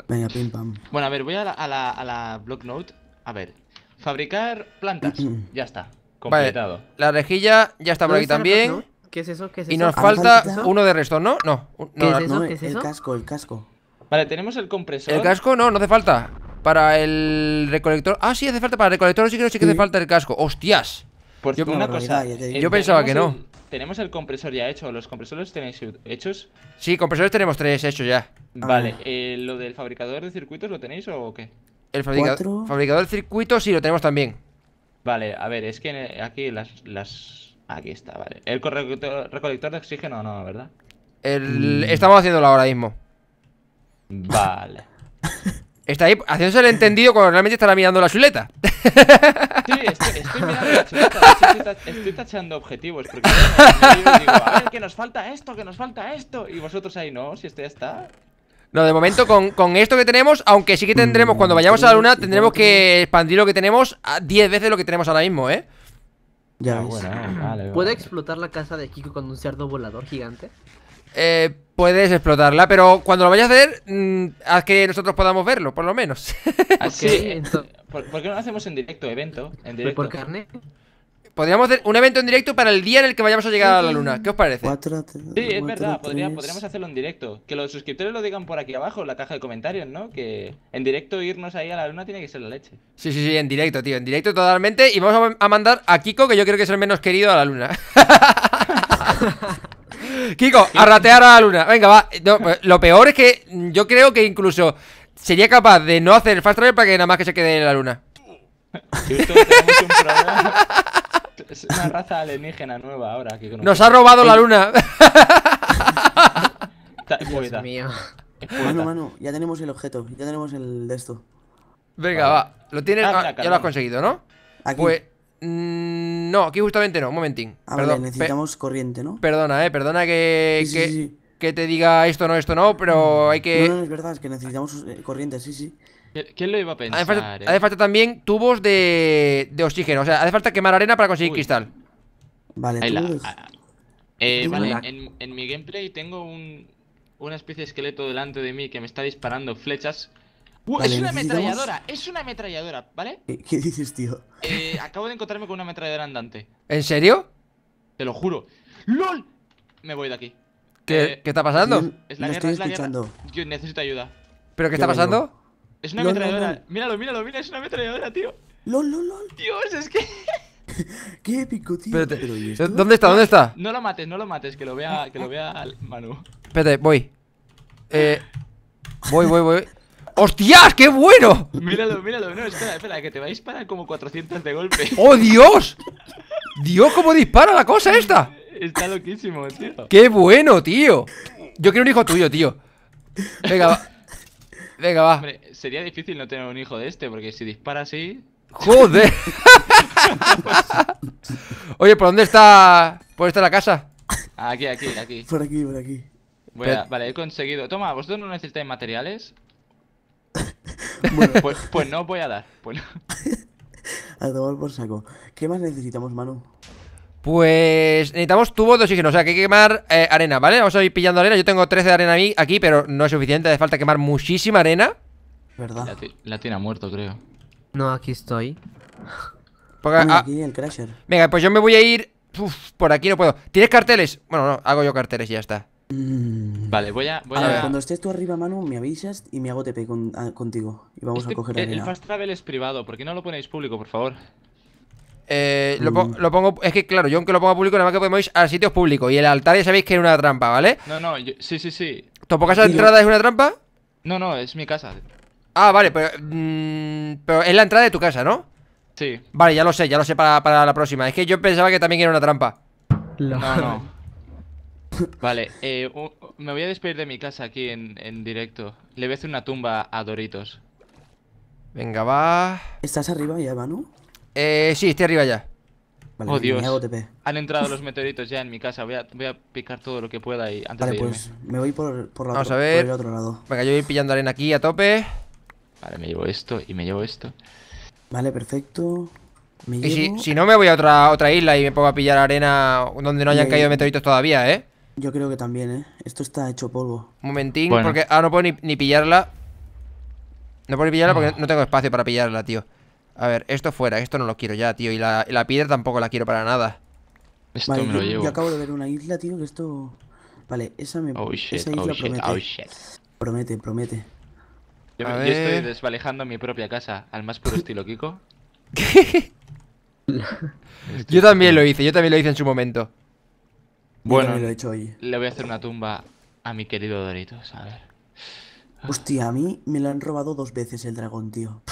Bueno. Venga, pim pam. Bueno, a ver, voy a la, block note. A ver, fabricar plantas. ya está, completado. la rejilla ya está por aquí también. ¿Qué es eso? ¿Qué es eso? Y nos ah, falta uno de resto, ¿no? No, no. no El casco, el casco. Vale, tenemos el compresor. El casco no, no hace falta. Para el recolector. Ah, sí, hace falta. Para el recolector sí creo sí que hace falta el casco. ¡Hostias! yo pensaba que no. ¿Tenemos el compresor ya hecho? ¿Los compresores tenéis hechos? Sí, compresores tenemos tres hechos ya. Vale, ah. eh, ¿lo del fabricador de circuitos lo tenéis o qué? El fabricador de circuitos sí lo tenemos también. Vale, a ver, es que aquí las... Aquí está, vale. El recolector, de oxígeno no, ¿verdad? Mm. Estamos haciéndolo ahora mismo. Vale. Está ahí haciéndose el entendido cuando realmente estará mirando la chuleta. Sí, estoy, mirando la chuleta. Estoy, tachando objetivos. Porque digo, que nos falta esto, que nos falta esto. Y vosotros ahí no, si esto ya está. No, de momento con, esto que tenemos, aunque sí que tendremos, cuando mm, vayamos a la luna, tendremos que expandir lo que tenemos a 10 veces lo que tenemos ahora mismo, ¿eh? Ya, ah, vale. ¿Puede explotar la casa de Kiko con un cerdo volador gigante? eh, puedes explotarla, pero cuando lo vayas a hacer, mm, haz que nosotros podamos verlo, por lo menos. ¿Por, qué no lo hacemos en directo, evento? En directo? ¿Por carne? Podríamos hacer un evento en directo para el día en el que vayamos a llegar a la luna. ¿Qué os parece? sí, es verdad, podríamos hacerlo en directo. Que los suscriptores lo digan por aquí abajo, en la caja de comentarios, ¿no? Que en directo irnos ahí a la luna tiene que ser la leche. Sí, sí, sí, en directo, tío, en directo totalmente. Y vamos a mandar a Kiko, que yo creo que es el menos querido, a la luna. Kiko, a ratear a la luna. Venga, va. Pues, lo peor es que yo creo que incluso sería capaz de no hacer el fast travel para que nada más que se quede en la luna. Es una raza alienígena nueva ahora. Nos ha robado la luna. ya tenemos el objeto, ya tenemos el de esto. Venga, va. Lo tienes, ah, ah, ya lo has conseguido, ¿no? Pues mm, no, aquí justamente no, un momentín. A ah, necesitamos corriente, ¿no? Perdona, eh, perdona que, que, te diga esto no, esto no, pero mm. hay que... No, no, es verdad, es que necesitamos eh, corriente, sí, sí. ¿Quién lo iba a pensar? Hace eh? falta, también tubos de, de, oxígeno, o sea, hace falta quemar arena para conseguir cristal. Vale, ah, ah. Eh, vale, en, en, mi gameplay tengo un, una especie de esqueleto delante de mí que me está disparando flechas es una ametralladora, es una ametralladora, ¿vale? ¿Qué, dices, tío? Eh, acabo de encontrarme con una ametralladora andante. ¿En serio? Te lo juro. ¡LOL! Me voy de aquí. ¿Qué, eh, está pasando? es la guerra, estoy escuchando. Yo necesito ayuda. ¿Pero qué está pasando? Es una ametralladora. Míralo, Míralo, míralo, mira, es una ametralladora, tío. ¡Lol, lol, lol! Dios, es que. ¡Qué épico, tío! ¿Dónde está? ¿Dónde está? No lo mates, no lo mates, que lo vea, que lo vea Manu. Espérate, voy. Eh. Voy, voy, voy. ¡Hostias! ¡Qué bueno! Míralo, míralo. No, espera, espera, que te va a disparar como 400 de golpe. ¡Oh, Dios! ¡Dios, cómo dispara la cosa esta! Está loquísimo, tío. ¡Qué bueno, tío! Yo quiero un hijo tuyo, tío. Venga, va. Venga, va. Hombre, sería difícil no tener un hijo de este, porque si dispara así. ¡Joder! Oye, ¿por dónde está. ¿Por está la casa? Aquí, aquí, aquí. Por aquí, por aquí. Vale, he conseguido. Toma, ¿vosotros no necesitáis materiales? pues, pues, no voy a dar. Pues a tomar por saco. ¿Qué más necesitamos, Manu? Pues necesitamos tubos de oxígeno, o sea que hay que quemar eh, arena, ¿vale? Vamos a ir pillando arena. Yo tengo 13 de arena aquí, pero no es suficiente. Hace falta quemar muchísima arena. ¿Verdad? La, tiene muerto, creo. No, aquí estoy. Ah. el crasher. Venga, pues yo me voy a ir. por aquí no puedo. ¿Tienes carteles? Bueno, no, hago yo carteles y ya está. Mm. Vale, voy a. a, cuando estés tú arriba, mano me avisas y me hago TP ah, contigo. Y vamos este a coger el, el fast travel es privado, ¿por qué no lo ponéis público, por favor? Eh, mm. lo, pongo. Es que claro, yo aunque lo ponga público, nada más que podemos ir a sitios públicos. Y el altar ya sabéis que es una trampa, ¿vale? No, no, sí, sí, sí. ¿Tu casa de entrada es una trampa? No, no, es mi casa. Ah, vale, pero. Mm, pero es la entrada de tu casa, ¿no? Sí. Vale, ya lo sé, ya lo sé para, para la próxima. Es que yo pensaba que también era una trampa. no. Vale, eh, me voy a despedir de mi casa aquí en, directo. Le voy a hacer una tumba a Doritos. Venga, va. ¿Estás arriba ya, Manu? Eh, sí, estoy arriba ya. Vale, oh, Dios. Han entrado los meteoritos ya en mi casa. Voy a, picar todo lo que pueda y antes de pues me voy por, la Por el otro lado. Venga, yo voy pillando arena aquí a tope. Vale, me llevo esto y me llevo esto. Vale, perfecto. y si, no, me voy a otra, otra isla y me pongo a pillar arena donde no hayan caído meteoritos todavía, ¿eh? Yo creo que también, ¿eh? Esto está hecho polvo. Un momentín, porque Ah, no puedo ni, pillarla. No puedo ni pillarla porque mm. no. tengo espacio para pillarla, tío. A ver, esto fuera, esto no lo quiero ya, tío. Y la, piedra tampoco la quiero para nada. Esto me lo llevo. Yo acabo de ver una isla, tío, que esto... Vale, esa me... Oh, oh, isla promete. Oh, promete, promete. Yo, estoy desvalejando mi propia casa, al más puro estilo Kiko. yo también lo hice, yo también lo hice en su momento. Bueno, le voy a hacer una tumba a mi querido Doritos, a ver. Hostia, a mí me lo han robado dos veces el dragón, tío.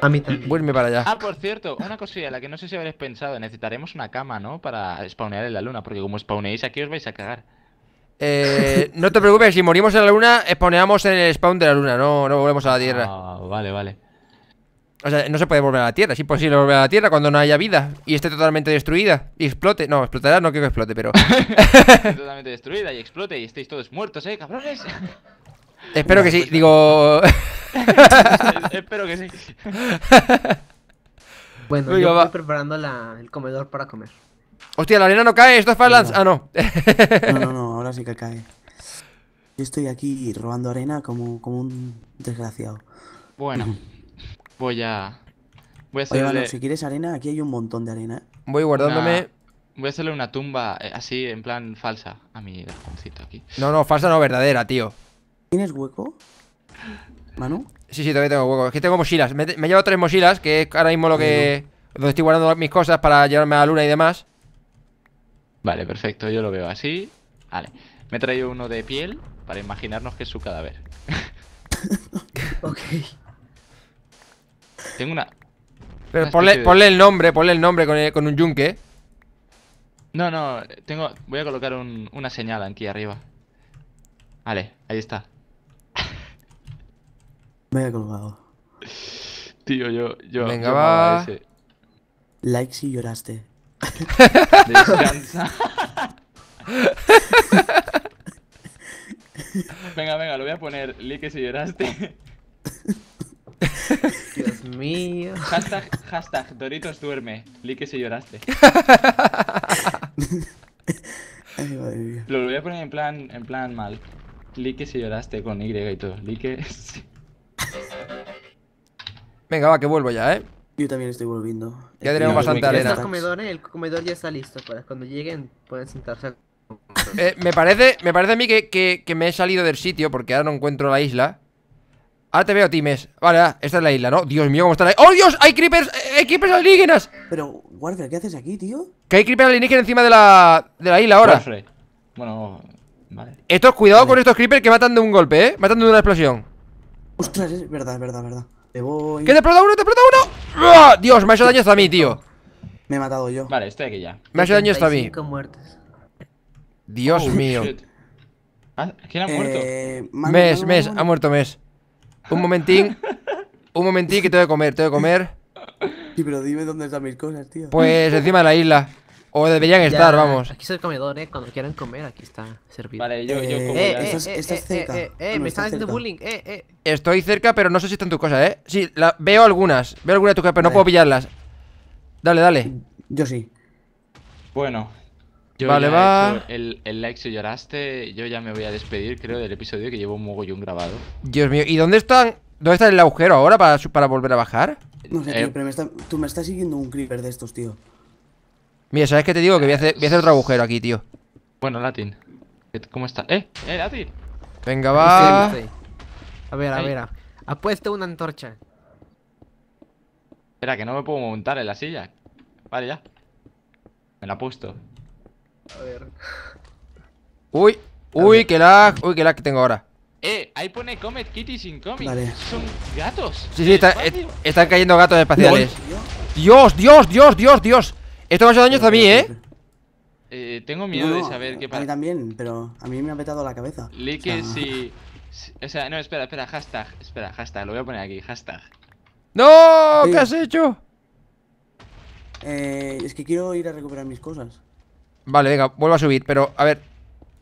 A mí Vuelve para allá. Ah, por cierto, una cosilla, la que no sé si habréis pensado. Necesitaremos una cama, ¿no? Para spawnear en la luna, porque como spawnéis aquí os vais a cagar. Eh, no te preocupes, si morimos en la luna, spawneamos en el spawn de la luna, no, no volvemos a la Tierra. Ah, vale, vale. O sea, no se puede volver a la Tierra. Es imposible volver a la Tierra cuando no haya vida y esté totalmente destruida y explote. No, explotará, no quiero que explote, pero. totalmente destruida y explote y estéis todos muertos, ¿eh, cabrones? Espero que sí, digo. Pues Espero que sí. Bueno, yo voy estoy preparando la, el comedor para comer. Hostia, la arena no cae, esto es Farlands. Ah, no. no, no, no, ahora sí que cae. Yo estoy aquí robando arena como, como un desgraciado. Bueno. Voy a... hacerle... si quieres arena, aquí hay un montón de arena. Voy guardándome... Voy a hacerle una tumba eh, así, en plan falsa, a mi aquí. No, no, falsa no, verdadera, tío. ¿Tienes hueco? ¿Manu? Sí, sí, todavía tengo hueco. Es que tengo mochilas. Me, me llevo tres mochilas, que es ahora mismo lo que... Donde estoy guardando mis cosas para llevarme a la luna y demás. Vale, perfecto. Yo lo veo así. Vale. Me he traído uno de piel para imaginarnos que es su cadáver. ok. Tengo una... Pero ponle, el nombre, ponle el nombre con, un yunque. No, no, tengo... Voy a colocar una señal aquí arriba. Vale, ahí está. Me he colgado. Tío, yo... yo Venga, va. Like si lloraste. Descansa. venga, venga, lo voy a poner. Like si lloraste. Dios mío. Hashtag, hashtag, Doritos duerme. Lique si lloraste. Lo voy a poner en plan, en plan mal. Lique si lloraste con Y y todo. Lique Venga, va, que vuelvo ya, ¿eh? Yo también estoy volviendo. Ya tenemos bastante arena. ¿eh? el comedor ya está listo para cuando lleguen pueden sentarse. Eh, me parece, me parece a mí que me he salido del sitio porque ahora no encuentro la isla. Ahora te veo, Times. Vale, esta es la isla, ¿no? Dios mío, cómo está la ¡Oh, Dios! ¡Hay creepers! ¡Hay eh, creepers alienígenas! Pero, Warfare, ¿qué haces aquí, tío? Que hay creepers alienígenas encima de la, de la isla ahora. Bueno, vale. Estos, cuidado con estos creepers que matan de un golpe, ¿eh? Matan de una explosión. Ostras, es verdad, es verdad, es verdad. Te voy. ¡Que te explota uno, te explota uno! Dios, me ha hecho daño hasta a mí, tío. Me he matado yo. Vale, estoy aquí ya. Me ha hecho daño hasta a mí. Muertes. Dios mío. Ah, ¿Quién ha muerto? Eh, mes, mes, ha muerto Mes. Un momentín. Un momentín que tengo que comer, tengo que comer. Sí, pero dime dónde están mis cosas, tío. Pues encima de la isla. O deberían estar, vamos. Aquí es el comedor, eh. Cuando quieran comer, aquí está servido. Vale, yo, yo eh, como. Eh, eh eh, eh, eh, me están haciendo bullying. Eh, eh. Estoy cerca, pero no sé si están tus cosas, eh. Sí, la, veo algunas. Veo algunas de tus cosas, pero no puedo pillarlas. Dale, dale. Yo sí. Bueno, vale, va. El, el, like si lloraste. Yo ya me voy a despedir, creo, del episodio que llevo un mogollón grabado. Dios mío, ¿y dónde están? ¿Dónde está el agujero ahora para, para volver a bajar? No sé, eh, pero me tú me estás siguiendo un creeper de estos, tío. Mira, ¿sabes qué te digo? Que voy a hacer, otro agujero aquí, tío. Bueno, Latin. ¿Cómo está? ¡Eh! ¡Eh, Latin! Venga, va. A ver, a ver. Apuesto una antorcha. Espera, que no me puedo montar en la silla. Vale, ya. Me la he puesto. A ver. Uy, uy, que lag, uy, que lag que tengo ahora. Eh, ahí pone Comet Kitty sin Comet. Son gatos. Sí, sí, eh, están cayendo gatos espaciales. Dios, Dios, Dios, Dios, Dios. Esto me ha hecho daño hasta a mí, eh. Eh, tengo miedo de saber qué pasa. A mí también, pero a mí me ha petado la cabeza. Lee o si, O sea, no, espera, espera, hashtag. Espera, hashtag, lo voy a poner aquí, hashtag. ¡No! ¿Qué has hecho? Eh, es que quiero ir a recuperar mis cosas. Vale, venga, vuelvo a subir, pero a ver,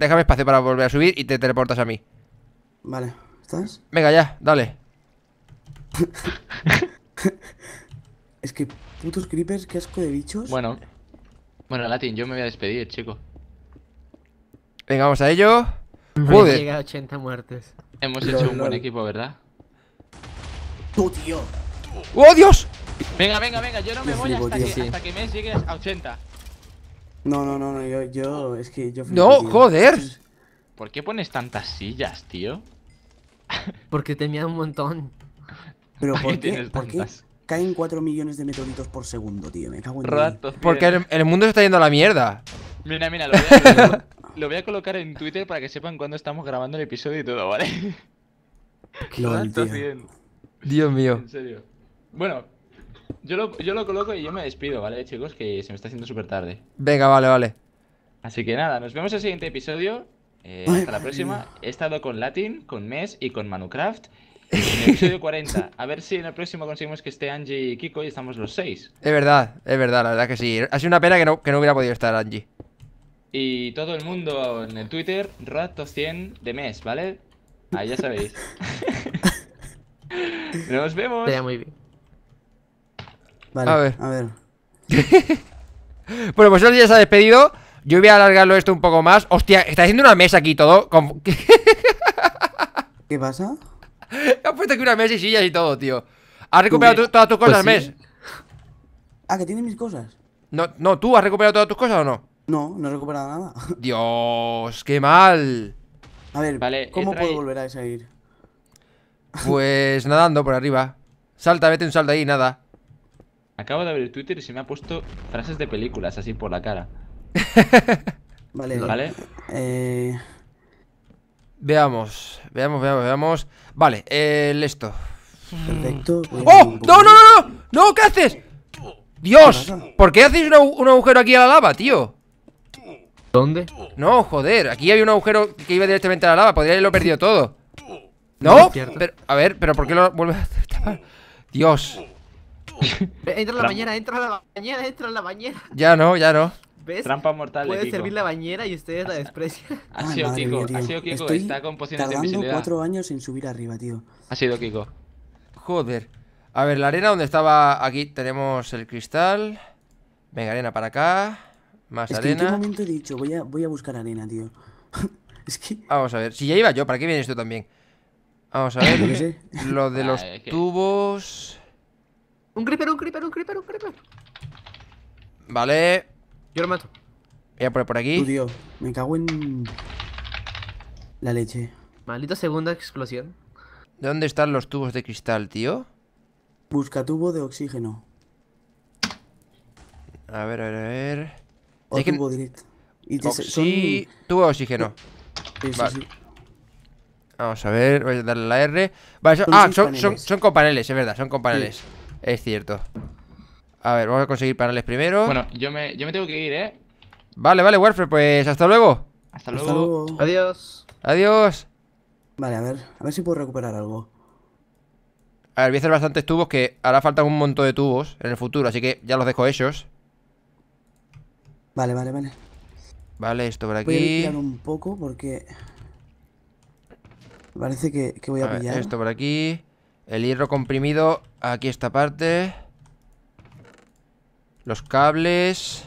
déjame espacio para volver a subir y te teleportas a mí. Vale, ¿estás? Venga, ya, dale. es que putos creepers, qué asco de bichos. Bueno, bueno, Latin, yo me voy a despedir, chico. Venga, vamos a ello. Joder. Llega a 80 muertes. Hemos hecho un buen equipo, ¿verdad? ¡Tú, tío! ¡Oh, Dios! Venga, venga, venga, yo no me, voy hasta, que, hasta que me llegues a 80. No, no, no, no yo, yo, es que yo... ¡No, joder! ¿Por qué pones tantas sillas, tío? Porque tenía un montón. ¿Pero por qué? caen 4 millones de meteoritos por segundo, tío? Me cago en Porque el, mundo se está yendo a la mierda. Mira, mira, lo voy, a, colocar en Twitter para que sepan cuándo estamos grabando el episodio y todo, ¿vale? Lo entiendo. Dios mío. En serio. Bueno, yo lo, coloco y yo me despido, ¿vale, chicos? Que se me está haciendo súper tarde. Venga, vale, vale. Así que nada, nos vemos en el siguiente episodio. Eh, hasta la próxima. He estado con Latin, con Mes y con Manucraft. En el episodio 40. A ver si en el próximo conseguimos que esté Angie y Kiko y estamos los seis. Es verdad, es verdad, la verdad que sí. Ha sido una pena que no, hubiera podido estar Angie. Y todo el mundo en el Twitter, ratos 100 de mes, ¿vale? Ahí ya sabéis. Nos vemos. muy bien a ver. A ver. bueno, pues ya se ha despedido. Yo voy a alargarlo esto un poco más. Hostia, está haciendo una mesa aquí todo. ¿Qué pasa? Ha puesto aquí una mesa y sillas y todo, tío. Has recuperado todas tus cosas, pues Mes. Ah, que tiene mis cosas. No, no, ¿tú has recuperado todas tus cosas o no? No, no he recuperado nada. Dios, qué mal. A ver, ¿cómo puedo volver a salir? Pues nadando por arriba. Salta, vete un salto ahí, nada. Acabo de abrir Twitter y se me ha puesto frases de películas así por la cara. vale. Vale. Eh, veamos, veamos, veamos, veamos. Vale, el esto. Perfecto. ¡Oh! ¡No, no, no, no! ¡No! ¿Qué haces? ¡Dios! ¿Por qué hacéis un agujero aquí a la lava, tío? ¿Dónde? No, joder, aquí había un agujero que iba directamente a la lava, podría haberlo perdido todo. ¿No? a ver, pero ¿por qué lo vuelves a Dios entra en la bañera, entra en la bañera, entra en la bañera. Ya no, ya no. ¿Ves? Trampa mortal. Puede servir la bañera y ustedes la desprecian. Ha sido Kiko, ha sido Kiko, Estoy está con de cuatro años sin subir arriba, tío. Ha sido Kiko. Joder. A ver, la arena donde estaba aquí tenemos el cristal. Venga, arena para acá. Más es arena. Que en qué momento he dicho, voy a, voy a buscar arena, tío. es que. Vamos a ver. Si ya iba yo, ¿para qué viene esto también? Vamos a ver. Lo de los tubos. Un creeper, un creeper, un creeper, un creeper. Vale. Yo lo mato. Voy a por aquí. Tú, tío, me cago en. La leche. Maldita segunda explosión. ¿Dónde están los tubos de cristal, tío? Busca tubo de oxígeno. A ver, a ver, a ver. O tubo directo. Y Tubo de oxígeno. Sí, vale. Vamos a ver, voy a darle la R. ah, son, son, son, con paneles, es verdad, son con paneles. Es cierto. A ver, vamos a conseguir paneles primero. Bueno, yo me, yo me tengo que ir, ¿eh? Vale, vale, Warfare, pues hasta luego. Hasta luego. Adiós. Adiós. Vale, a ver, a ver si puedo recuperar algo. A ver, voy a hacer bastantes tubos que hará falta un montón de tubos en el futuro, así que ya los dejo esos Vale, vale, vale. Vale, esto por aquí. Voy a limpiar un poco porque... Parece que, que voy a, pillar. esto por aquí. El hierro comprimido, aquí esta parte. Los cables.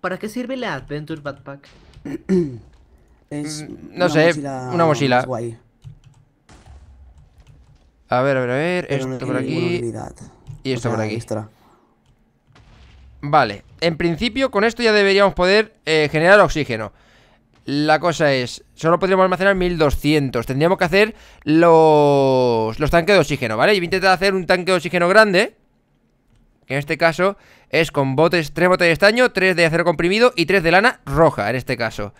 ¿Para qué sirve la Adventure Backpack? Mm, no sé, una mochila. A ver, a ver, a ver. esto por aquí. Y esto por aquí. Vale, en principio con esto ya deberíamos poder eh, generar oxígeno. La cosa es, solo podríamos almacenar 1200. Tendríamos que hacer los, los tanques de oxígeno, ¿vale? y voy a intentar hacer un tanque de oxígeno grande. Que en este caso es con botes, tres botes de estaño, tres de acero comprimido y tres de lana roja, en este caso.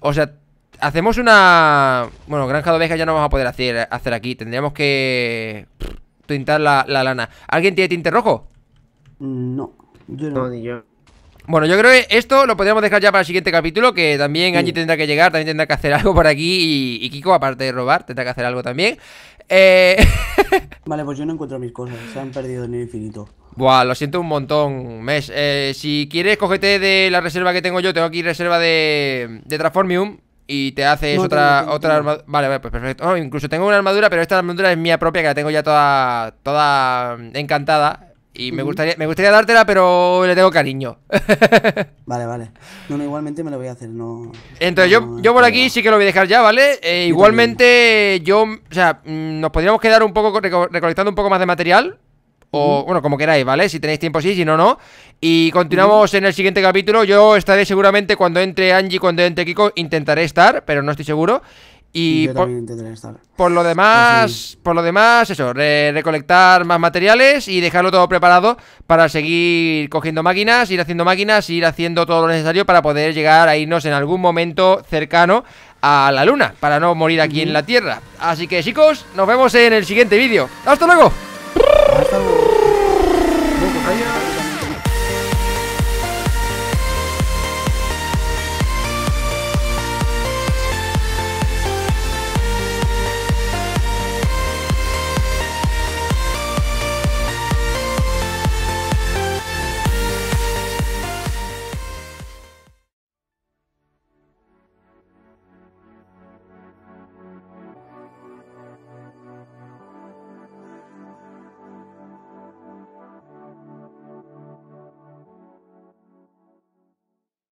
O sea, hacemos una... Bueno, granja de ovejas ya no vamos a poder hacer, hacer aquí. Tendríamos que... pintar tintar la, lana. ¿Alguien tiene tinte rojo? No, yo no. No, yo. Bueno, yo creo que esto lo podríamos dejar ya para el siguiente capítulo, que también Angie tendrá que llegar, también tendrá que hacer algo por aquí y, Kiko, aparte de robar, tendrá que hacer algo también. Eh, vale, pues yo no encuentro mis cosas, se han perdido en el infinito. Buah, lo siento un montón, Mesh. Eh, si quieres, cógete de la reserva que tengo yo, tengo aquí reserva de, de Transformium. Y te haces otra, otra armadura. Vale, vale, pues perfecto. Oh, incluso tengo una armadura, pero esta armadura es mía propia, que la tengo ya toda, toda encantada. Y me gustaría, me gustaría dártela, pero le tengo cariño. vale, vale. No, no, igualmente me lo voy a hacer, no. Entonces, yo, yo por aquí sí que lo voy a dejar ya, ¿vale? Eh, igualmente, yo. O sea, mm, nos podríamos quedar un poco recolectando un poco más de material. O, bueno, como queráis, ¿vale? Si tenéis tiempo, sí, si no, no. Y continuamos en el siguiente capítulo. Yo estaré seguramente cuando entre Angie, cuando entre Kiko, intentaré estar, pero no estoy seguro. Y por, lo demás, por lo demás, eso, recolectar más materiales y dejarlo todo preparado para seguir cogiendo máquinas, ir haciendo máquinas, ir haciendo todo lo necesario para poder llegar a irnos en algún momento cercano a la luna, para no morir aquí en la Tierra. Así que chicos, nos vemos en el siguiente vídeo. Hasta luego.